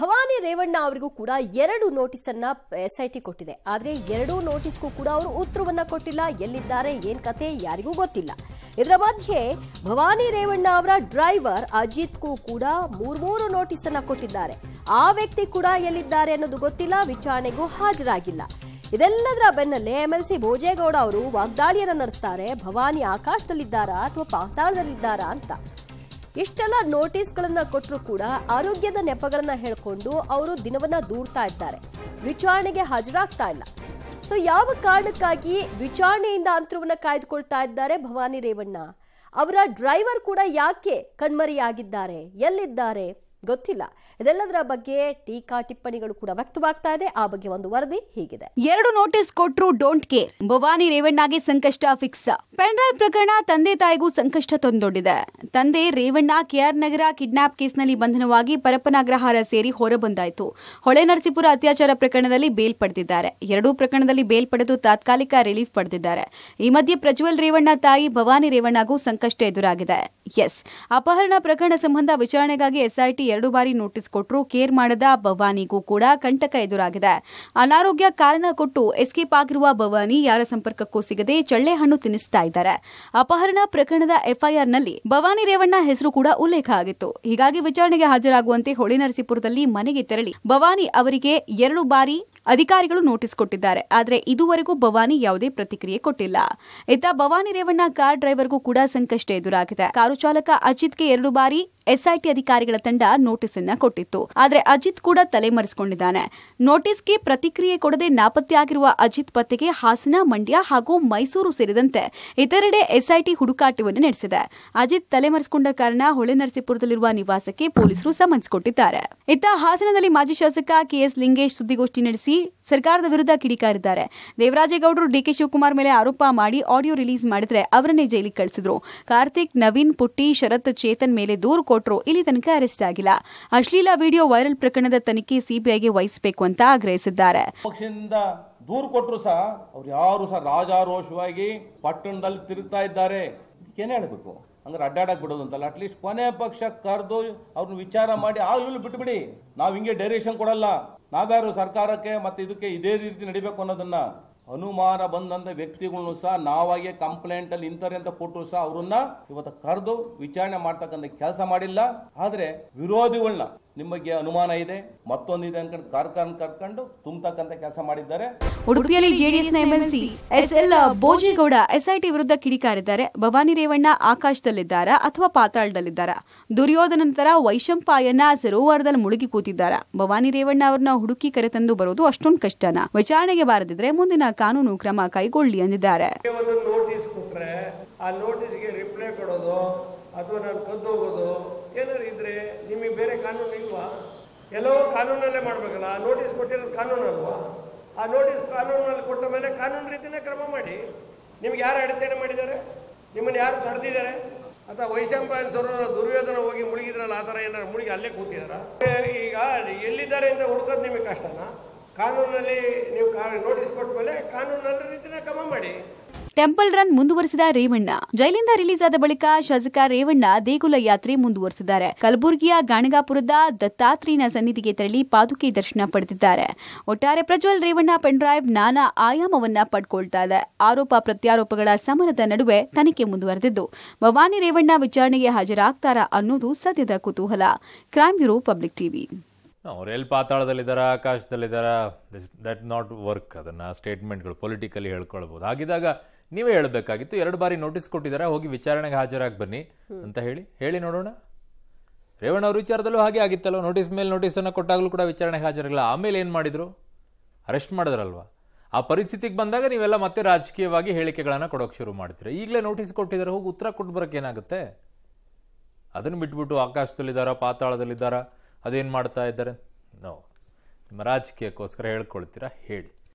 ಭವಾನಿ ರೇವಣ್ಣ ಅವರಿಗೂ ಕೂಡ ಎರಡು ನೋಟಿಸ್ ಅನ್ನ ಎಸ್ ಐ ಟಿ ಕೊಟ್ಟಿದೆ ಆದ್ರೆ ಎರಡೂ ನೋಟಿಸ್ಗೂ ಕೂಡ ಅವರು ಉತ್ತರವನ್ನ ಕೊಟ್ಟಿಲ್ಲ ಎಲ್ಲಿದ್ದಾರೆ ಏನ್ ಕತೆ ಯಾರಿಗೂ ಗೊತ್ತಿಲ್ಲ ಇದರ ಮಧ್ಯೆ ಭವಾನಿ ರೇವಣ್ಣ ಅವರ ಡ್ರೈವರ್ ಅಜಿತ್ಗೂ ಕೂಡ ಮೂರ್ಮೂರು ನೋಟಿಸ್ ಅನ್ನ ಕೊಟ್ಟಿದ್ದಾರೆ ಆ ವ್ಯಕ್ತಿ ಕೂಡ ಎಲ್ಲಿದ್ದಾರೆ ಅನ್ನೋದು ಗೊತ್ತಿಲ್ಲ ವಿಚಾರಣೆಗೂ ಹಾಜರಾಗಿಲ್ಲ ಇದೆಲ್ಲದರ ಬೆನ್ನಲ್ಲೇ ಎಂ ಎಲ್ ಸಿ ಭೋಜೇಗೌಡ ಅವರು ವಾಗ್ದಾಳಿಯನ್ನ ನಡೆಸ್ತಾರೆ ಭವಾನಿ ಆಕಾಶದಲ್ಲಿದ್ದಾರಾ ಅಥವಾ ಪಾತಾಳದಲ್ಲಿದ್ದಾರಾ ಅಂತ ಇಷ್ಟೆಲ್ಲ ನೋಟಿಸ್ಗಳನ್ನ ಕೊಟ್ಟರು ಕೂಡ ಆರೋಗ್ಯದ ನೆಪಗಳನ್ನ ಹೇಳ್ಕೊಂಡು ಅವರು ದಿನವನ್ನ ದೂಡ್ತಾ ಇದ್ದಾರೆ ವಿಚಾರಣೆಗೆ ಹಾಜರಾಗ್ತಾ ಇಲ್ಲ ಸೊ ಯಾವ ಕಾರಣಕ್ಕಾಗಿ ವಿಚಾರಣೆಯಿಂದ ಅಂತರವನ್ನ ಕಾಯ್ದುಕೊಳ್ತಾ ಇದ್ದಾರೆ ಭವಾನಿ ರೇವಣ್ಣ ಅವರ ಡ್ರೈವರ್ ಕೂಡ ಯಾಕೆ ಕಣ್ಮರೆಯಾಗಿದ್ದಾರೆ ಎಲ್ಲಿದ್ದಾರೆ ಗೊತ್ತಿಲ್ಲ ಇದೆಲ್ಲದರ ಬಗ್ಗೆ ಟೀಕಾ ಟಿಪ್ಪಣಿಗಳು ಕೂಡ ವ್ಯಕ್ತವಾಗ್ತಾ ಇದೆ ಆ ಬಗ್ಗೆ ಒಂದು ವರದಿ ಹೀಗಿದೆ ಎರಡು ನೋಟಿಸ್ ಕೊಟ್ರು ಡೋಂಟ್ ಕೇರ್ ಭವಾನಿ ರೇವಣ್ಣಗೆ ಸಂಕಷ್ಟ ಫಿಕ್ಸ್ ಪೆನ್ಡ್ರೈವ್ ಪ್ರಕರಣ ತಂದೆ ತಾಯಿಗೂ ಸಂಕಷ್ಟ ತಂದೊಡ್ಡಿದೆ ತಂದೆ ರೇವಣ್ಣ ಕೆಆರ್ ನಗರ ಕಿಡ್ನಾಪ್ ಕೇಸ್ನಲ್ಲಿ ಬಂಧನವಾಗಿ ಪರಪ್ಪನ ಸೇರಿ ಹೊರಬಂದಾಯಿತು ಹೊಳೆ ನರಸೀಪುರ ಅತ್ಯಾಚಾರ ಪ್ರಕರಣದಲ್ಲಿ ಬೇಲ್ ಪಡೆದಿದ್ದಾರೆ ಎರಡೂ ಪ್ರಕರಣದಲ್ಲಿ ಬೇಲ್ ಪಡೆದು ತಾತ್ಕಾಲಿಕ ರಿಲೀಫ್ ಪಡೆದಿದ್ದಾರೆ ಈ ಮಧ್ಯೆ ಪ್ರಜ್ವಲ್ ರೇವಣ್ಣ ತಾಯಿ ಭವಾನಿ ರೇವಣ್ಣಗೂ ಸಂಕಷ್ಟ ಎದುರಾಗಿದೆ ಎಸ್ ಅಪಹರಣ ಪ್ರಕರಣ ಸಂಬಂಧ ವಿಚಾರಣೆಗಾಗಿ ಎಸ್ಐಟಿ ಎರಡು ಬಾರಿ ನೋಟಿಸ್ ಕೊಟ್ಟರು ಕೇರ್ ಮಾಡದ ಭವಾನಿಗೂ ಕೂಡ ಕಂಟಕ ಎದುರಾಗಿದೆ ಅನಾರೋಗ್ಯ ಕಾರಣ ಕೊಟ್ಟು ಎಸ್ಕೇಪ್ ಆಗಿರುವ ಭವಾನಿ ಯಾರ ಸಂಪರ್ಕಕ್ಕೂ ಸಿಗದೆ ಚಳ್ಳೆಹಣ್ಣು ಹಣ್ಣು ತಿನ್ನಿಸ್ತಾ ಇದ್ದಾರೆ ಅಪಹರಣ ಪ್ರಕರಣದ ಎಫ್ಐಆರ್ನಲ್ಲಿ ಭವಾನಿ ರೇವಣ್ಣ ಹೆಸರು ಕೂಡ ಉಲ್ಲೇಖ ಆಗಿತ್ತು ಹೀಗಾಗಿ ವಿಚಾರಣೆಗೆ ಹಾಜರಾಗುವಂತೆ ನರಸೀಪುರದಲ್ಲಿ ಮನೆಗೆ ತೆರಳಿ ಭವಾನಿ ಅವರಿಗೆ ಎರಡು ಬಾರಿ ಅಧಿಕಾರಿಗಳು ನೋಟಿಸ್ ಕೊಟ್ಟಿದ್ದಾರೆ ಆದರೆ ಇದುವರೆಗೂ ಭವಾನಿ ಯಾವುದೇ ಪ್ರತಿಕ್ರಿಯೆ ಕೊಟ್ಟಿಲ್ಲ ಇತ್ತ ಭವಾನಿ ರೇವಣ್ಣ ಕಾರ್ ಡ್ರೈವರ್ಗೂ ಕೂಡ ಸಂಕಷ್ಟ ಎದುರಾಗಿದೆ ಕಾರು ಚಾಲಕ ಅಜಿತ್ಗೆ ಎರಡು ಬಾರಿ ಎಸ್ಐಟಿ ಅಧಿಕಾರಿಗಳ ತಂಡ ನೋಟಿಸ್ ಅನ್ನ ಕೊಟ್ಟಿತ್ತು ಆದರೆ ಅಜಿತ್ ಕೂಡ ತಲೆಮರೆಸಿಕೊಂಡಿದ್ದಾನೆ ನೋಟಿಸ್ಗೆ ಪ್ರತಿಕ್ರಿಯೆ ಕೊಡದೆ ನಾಪತ್ತೆಯಾಗಿರುವ ಅಜಿತ್ ಪತ್ತೆಗೆ ಹಾಸನ ಮಂಡ್ಯ ಹಾಗೂ ಮೈಸೂರು ಸೇರಿದಂತೆ ಇತರೆಡೆ ಎಸ್ಐಟಿ ಹುಡುಕಾಟವನ್ನು ನಡೆಸಿದೆ ಅಜಿತ್ ತಲೆಮರೆಸಿಕೊಂಡ ಕಾರಣ ನರಸೀಪುರದಲ್ಲಿರುವ ನಿವಾಸಕ್ಕೆ ಪೊಲೀಸರು ಸಮನ್ಸ್ ಕೊಟ್ಟಿದ್ದಾರೆ ಇತ್ತ ಹಾಸನದಲ್ಲಿ ಮಾಜಿ ಶಾಸಕ ಕೆಎಸ್ ಲಿಂಗೇಶ್ ಸುದ್ದಿಗೋಷ್ಠಿ ನಡೆಸಿ ಸರ್ಕಾರದ ವಿರುದ್ಧ ಕಿಡಿಕಾರಿದ್ದಾರೆ ದೇವರಾಜೇಗೌಡರು ಡಿಕೆ ಶಿವಕುಮಾರ್ ಮೇಲೆ ಆರೋಪ ಮಾಡಿ ಆಡಿಯೋ ರಿಲೀಸ್ ಮಾಡಿದ್ರೆ ಅವರನ್ನೇ ಜೈಲಿಗೆ ಕಳಿಸಿದ್ರು ಕಾರ್ತಿಕ್ ನವೀನ್ ಪುಟ್ಟಿ ಶರತ್ ಚೇತನ್ ಮೇಲೆ ದೂರು ಕೊಟ್ಟರು ಇಲ್ಲಿ ತನಕ ಅರೆಸ್ಟ್ ಆಗಿಲ್ಲ ಅಶ್ಲೀಲ ವಿಡಿಯೋ ವೈರಲ್ ಪ್ರಕರಣದ ತನಿಖೆ ಸಿಬಿಐಗೆ ವಹಿಸಬೇಕು ಅಂತ ಆಗ್ರಹಿಸಿದ್ದಾರೆ ದೂರು ಕೊಟ್ಟರು ಸಹ ಅವ್ರು ಯಾರು ಸಹ ರಾಜಾರೋಷವಾಗಿ ಪಟ್ಟಣದಲ್ಲಿ ತಿರುಗ್ತಾ ಇದ್ದಾರೆ ಏನ್ ಹೇಳಬೇಕು ಅಂದ್ರೆ ಅಡ್ಡಾಡಕ್ ಬಿಡೋದು ಅಂತಲ್ಲ ಅಟ್ಲೀಸ್ಟ್ ಕೊನೆ ಪಕ್ಷ ಕರೆದು ಅವ್ರನ್ನ ವಿಚಾರ ಮಾಡಿ ಆಗ್ಲೂ ಬಿಟ್ಬಿಡಿ ನಾವ್ ಹಿಂಗೆ ಡೈರೆಕ್ಷನ್ ಕೊಡಲ್ಲ ನಾವ್ಯಾರು ಸರ್ಕಾರಕ್ಕೆ ಮತ್ತು ಇದಕ್ಕೆ ಇದೇ ರೀತಿ ನಡಿಬೇಕು ಅನ್ನೋದನ್ನು ಅನುಮಾನ ಬಂದಂಥ ವ್ಯಕ್ತಿಗಳನ್ನು ಸಹ ನಾವಾಗೆ ಕಂಪ್ಲೇಂಟಲ್ಲಿ ಇಂತಾರೆ ಅಂತ ಕೊಟ್ಟು ಸಹ ಅವರನ್ನ ಇವತ್ತು ಕರೆದು ವಿಚಾರಣೆ ಮಾಡ್ತಕ್ಕಂಥ ಕೆಲಸ ಮಾಡಿಲ್ಲ ಆದರೆ ವಿರೋಧಿಗಳನ್ನ ನಿಮಗೆ ಅನುಮಾನ ಇದೆ ಮತ್ತೊಂದಿದೆ ಅನ್ಕೊಂಡು ಕರ್ಕೊಂಡು ತುಂಬತಕ್ಕಂತ ಕೆಲಸ ಮಾಡಿದ್ದಾರೆ ಉಡುಪಿಯಲ್ಲಿ ನ ಎಂಎಲ್ಸಿ ಎಸ್ಎಲ್ ಭೋಜೇಗೌಡ ಎಸ್ಐಟಿ ವಿರುದ್ಧ ಕಿಡಿಕಾರಿದ್ದಾರೆ ಭವಾನಿ ರೇವಣ್ಣ ಆಕಾಶದಲ್ಲಿದ್ದಾರ ಅಥವಾ ಪಾತಾಳದಲ್ಲಿದ್ದಾರ ದುರ್ಯೋಧನ ನಂತರ ವೈಶಂಪಾಯನ ಸರೋವರದಲ್ಲಿ ಮುಳುಗಿ ಕೂತಿದ್ದಾರೆ ಭವಾನಿ ರೇವಣ್ಣ ಅವರನ್ನ ಹುಡುಕಿ ಕರೆತಂದು ಬರೋದು ಅಷ್ಟೊಂದು ಕಷ್ಟನ ವಿಚಾರಣೆಗೆ ಬಾರದಿದ್ರೆ ಮುಂದಿನ ಕಾನೂನು ಕ್ರಮ ಕೈಗೊಳ್ಳಿ ಎಂದಿದ್ದಾರೆ ನೋಟಿಸ್ ಕೊಟ್ರೆ ಆ ನೋಟಿಸ್ಗೆ ರಿಪ್ಲೈ ಕೊಡೋದು ಅಥವಾ ನಾನು ಕದ್ದು ಹೋಗೋದು ಏನಾರು ಇದ್ರೆ ನಿಮಗೆ ಬೇರೆ ಕಾನೂನು ಇಲ್ವಾ ಎಲ್ಲೋ ಕಾನೂನಲ್ಲೇ ಮಾಡಬೇಕಲ್ಲ ಆ ನೋಟಿಸ್ ಕೊಟ್ಟಿರೋದು ಕಾನೂನು ಅಲ್ವಾ ಆ ನೋಟಿಸ್ ಕಾನೂನಲ್ಲಿ ಕೊಟ್ಟ ಮೇಲೆ ಕಾನೂನು ರೀತಿನೇ ಕ್ರಮ ಮಾಡಿ ನಿಮ್ಗೆ ಯಾರು ಅಡೆತಡೆ ಮಾಡಿದ್ದಾರೆ ನಿಮ್ಮನ್ನು ಯಾರು ತಡೆದಿದ್ದಾರೆ ಅಥವಾ ವೈಶಂಪಾಯನ್ಸವ್ರನ್ನ ದುರ್ಯೋಧನ ಹೋಗಿ ಮುಳುಗಿದ್ರಲ್ಲ ಆ ಥರ ಏನಾರು ಮುಳುಗಿ ಅಲ್ಲೇ ಕೂತಿದಾರ ಈಗ ಎಲ್ಲಿದ್ದಾರೆ ಅಂತ ಹುಡುಕೋದು ನಿಮಗೆ ಕಷ್ಟನಾ ಕಾನೂನಲ್ಲಿ ನೀವು ಕ್ರಮ ಮಾಡಿ ಟೆಂಪಲ್ ರನ್ ಮುಂದುವರೆಸಿದ ರೇವಣ್ಣ ಜೈಲಿಂದ ರಿಲೀಸ್ ಆದ ಬಳಿಕ ಶಾಸಕ ರೇವಣ್ಣ ದೇಗುಲ ಯಾತ್ರೆ ಮುಂದುವರೆಸಿದ್ದಾರೆ ಕಲಬುರಗಿಯ ಗಾಣಗಾಪುರದ ದತ್ತಾತ್ರೇಯನ ಸನ್ನಿಧಿಗೆ ತೆರಳಿ ಪಾದುಕೆ ದರ್ಶನ ಪಡೆದಿದ್ದಾರೆ ಒಟ್ಟಾರೆ ಪ್ರಜ್ವಲ್ ರೇವಣ್ಣ ಪೆನ್ಡ್ರೈವ್ ನಾನಾ ಆಯಾಮವನ್ನ ಪಡ್ಕೊಳ್ತಾ ಇದೆ ಆರೋಪ ಪ್ರತ್ಯಾರೋಪಗಳ ಸಮರದ ನಡುವೆ ತನಿಖೆ ಮುಂದುವರೆದಿದ್ದು ಭವಾನಿ ರೇವಣ್ಣ ವಿಚಾರಣೆಗೆ ಹಾಜರಾಗ್ತಾರಾ ಅನ್ನೋದು ಸದ್ಯದ ಕುತೂಹಲ ಕ್ರೈಮ್ ಬ್ಯೂರೋ ಪಬ್ಲಿಕ್ ಟಿವಿ ಅವ್ರು ಎಲ್ಲಿ ಪಾತಾಳದಲ್ಲಿದ್ದಾರ ಆಕಾಶದಲ್ಲಿದ್ದಾರೆ ದಿಸ್ ದಟ್ ನಾಟ್ ವರ್ಕ್ ಅದನ್ನು ಸ್ಟೇಟ್ಮೆಂಟ್ಗಳು ಪೊಲಿಟಿಕಲಿ ಹೇಳ್ಕೊಳ್ಬೋದು ಹಾಗಿದ್ದಾಗ ನೀವೇ ಹೇಳಬೇಕಾಗಿತ್ತು ಎರಡು ಬಾರಿ ನೋಟಿಸ್ ಕೊಟ್ಟಿದ್ದಾರೆ ಹೋಗಿ ವಿಚಾರಣೆಗೆ ಹಾಜರಾಗಿ ಬನ್ನಿ ಅಂತ ಹೇಳಿ ಹೇಳಿ ನೋಡೋಣ ರೇವಣ್ಣ ಅವ್ರ ವಿಚಾರದಲ್ಲೂ ಹಾಗೆ ಆಗಿತ್ತಲ್ಲ ನೋಟಿಸ್ ಮೇಲೆ ನೋಟಿಸನ್ನು ಕೊಟ್ಟಾಗಲೂ ಕೂಡ ವಿಚಾರಣೆಗೆ ಹಾಜರಾಗಲ್ಲ ಆಮೇಲೆ ಏನು ಮಾಡಿದ್ರು ಅರೆಸ್ಟ್ ಮಾಡಿದ್ರಲ್ವಾ ಆ ಪರಿಸ್ಥಿತಿಗೆ ಬಂದಾಗ ನೀವೆಲ್ಲ ಮತ್ತೆ ರಾಜಕೀಯವಾಗಿ ಹೇಳಿಕೆಗಳನ್ನು ಕೊಡೋಕೆ ಶುರು ಮಾಡ್ತೀರಿ ಈಗಲೇ ನೋಟಿಸ್ ಕೊಟ್ಟಿದ್ದಾರೆ ಹೋಗಿ ಉತ್ತರ ಕೊಟ್ಟು ಬರೋಕೆ ಏನಾಗುತ್ತೆ ಅದನ್ನು ಬಿಟ್ಬಿಟ್ಟು ಆಕಾಶದಲ್ಲಿದ್ದಾರಾ ಪಾತಾಳದಲ್ಲಿದ್ದಾರಾ ಅದೇನು ಮಾಡ್ತಾ ಇದ್ದಾರೆ ನೋ ನಿಮ್ಮ ರಾಜಕೀಯಕ್ಕೋಸ್ಕರ ಹೇಳ್ಕೊಳ್ತೀರಾ ಹೇಳಿ